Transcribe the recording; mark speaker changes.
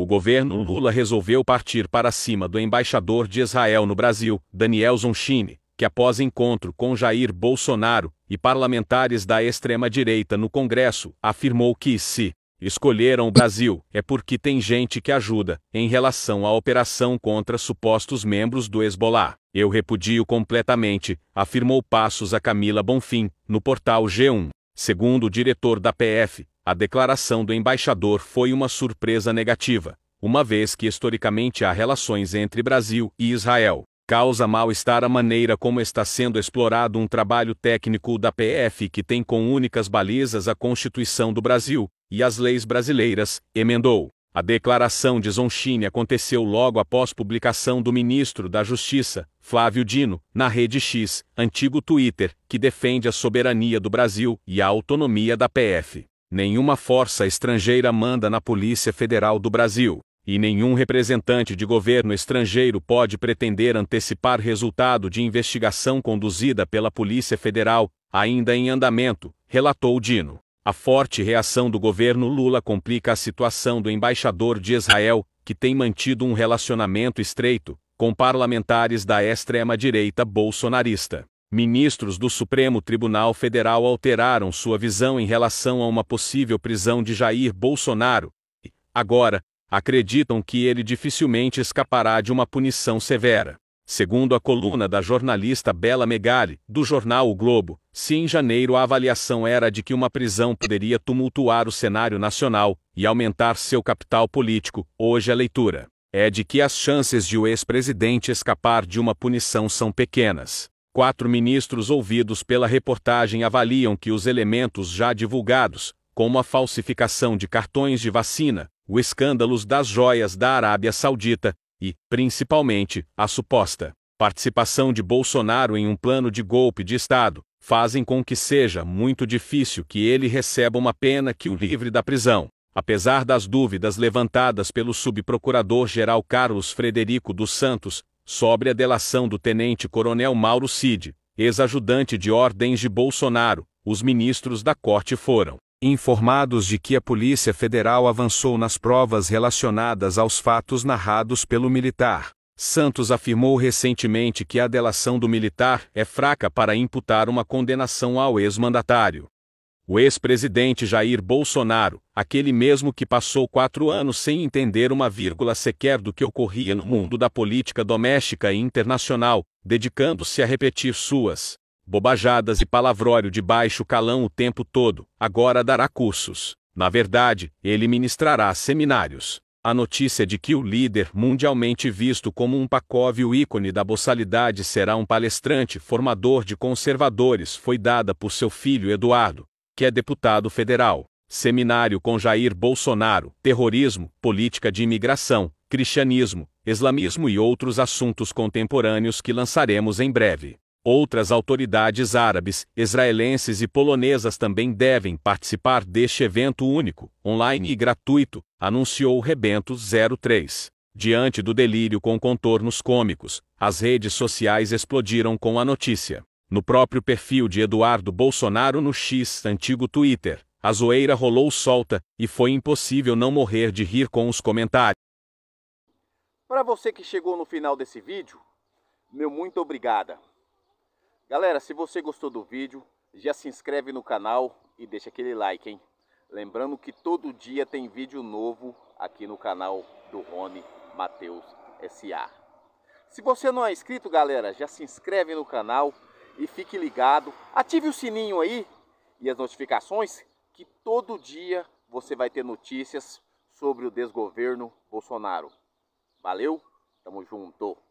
Speaker 1: o governo uhum. Lula resolveu partir para cima do embaixador de Israel no Brasil, Daniel Zonchini, que após encontro com Jair Bolsonaro e parlamentares da extrema-direita no Congresso, afirmou que se escolheram o Brasil é porque tem gente que ajuda em relação à operação contra supostos membros do Hezbollah. Eu repudio completamente, afirmou Passos a Camila Bonfim, no portal G1. Segundo o diretor da PF, a declaração do embaixador foi uma surpresa negativa, uma vez que historicamente há relações entre Brasil e Israel. Causa mal-estar a maneira como está sendo explorado um trabalho técnico da PF que tem com únicas balizas a Constituição do Brasil e as leis brasileiras, emendou. A declaração de Zonchini aconteceu logo após publicação do ministro da Justiça, Flávio Dino, na rede X, antigo Twitter, que defende a soberania do Brasil e a autonomia da PF. Nenhuma força estrangeira manda na Polícia Federal do Brasil, e nenhum representante de governo estrangeiro pode pretender antecipar resultado de investigação conduzida pela Polícia Federal, ainda em andamento, relatou Dino. A forte reação do governo Lula complica a situação do embaixador de Israel, que tem mantido um relacionamento estreito com parlamentares da extrema-direita bolsonarista ministros do Supremo Tribunal Federal alteraram sua visão em relação a uma possível prisão de Jair Bolsonaro. Agora, acreditam que ele dificilmente escapará de uma punição severa. Segundo a coluna da jornalista Bela Megali, do jornal O Globo, se em janeiro a avaliação era de que uma prisão poderia tumultuar o cenário nacional e aumentar seu capital político, hoje a leitura é de que as chances de o ex-presidente escapar de uma punição são pequenas. Quatro ministros ouvidos pela reportagem avaliam que os elementos já divulgados, como a falsificação de cartões de vacina, o escândalo das joias da Arábia Saudita e, principalmente, a suposta participação de Bolsonaro em um plano de golpe de Estado, fazem com que seja muito difícil que ele receba uma pena que o livre da prisão. Apesar das dúvidas levantadas pelo subprocurador-geral Carlos Frederico dos Santos, sobre a delação do tenente-coronel Mauro Cid, ex-ajudante de ordens de Bolsonaro, os ministros da corte foram informados de que a Polícia Federal avançou nas provas relacionadas aos fatos narrados pelo militar. Santos afirmou recentemente que a delação do militar é fraca para imputar uma condenação ao ex-mandatário. O ex-presidente Jair Bolsonaro, aquele mesmo que passou quatro anos sem entender uma vírgula sequer do que ocorria no mundo da política doméstica e internacional, dedicando-se a repetir suas bobajadas e palavrório de baixo calão o tempo todo, agora dará cursos. Na verdade, ele ministrará seminários. A notícia de que o líder mundialmente visto como um pacóvio ícone da boçalidade será um palestrante formador de conservadores foi dada por seu filho Eduardo, que é deputado federal. Seminário com Jair Bolsonaro, terrorismo, política de imigração, cristianismo, islamismo e outros assuntos contemporâneos que lançaremos em breve. Outras autoridades árabes, israelenses e polonesas também devem participar deste evento único, online e gratuito, anunciou o Rebento 03. Diante do delírio com contornos cômicos, as redes sociais explodiram com a notícia. No próprio perfil de Eduardo Bolsonaro no X, antigo Twitter, a zoeira rolou solta e foi impossível não morrer de rir com os comentários.
Speaker 2: Para você que chegou no final desse vídeo, meu muito obrigada. Galera, se você gostou do vídeo, já se inscreve no canal e deixa aquele like, hein? Lembrando que todo dia tem vídeo novo aqui no canal do Rony Mateus SA. Se você não é inscrito, galera, já se inscreve no canal e fique ligado. Ative o sininho aí e as notificações que todo dia você vai ter notícias sobre o desgoverno Bolsonaro. Valeu, tamo junto.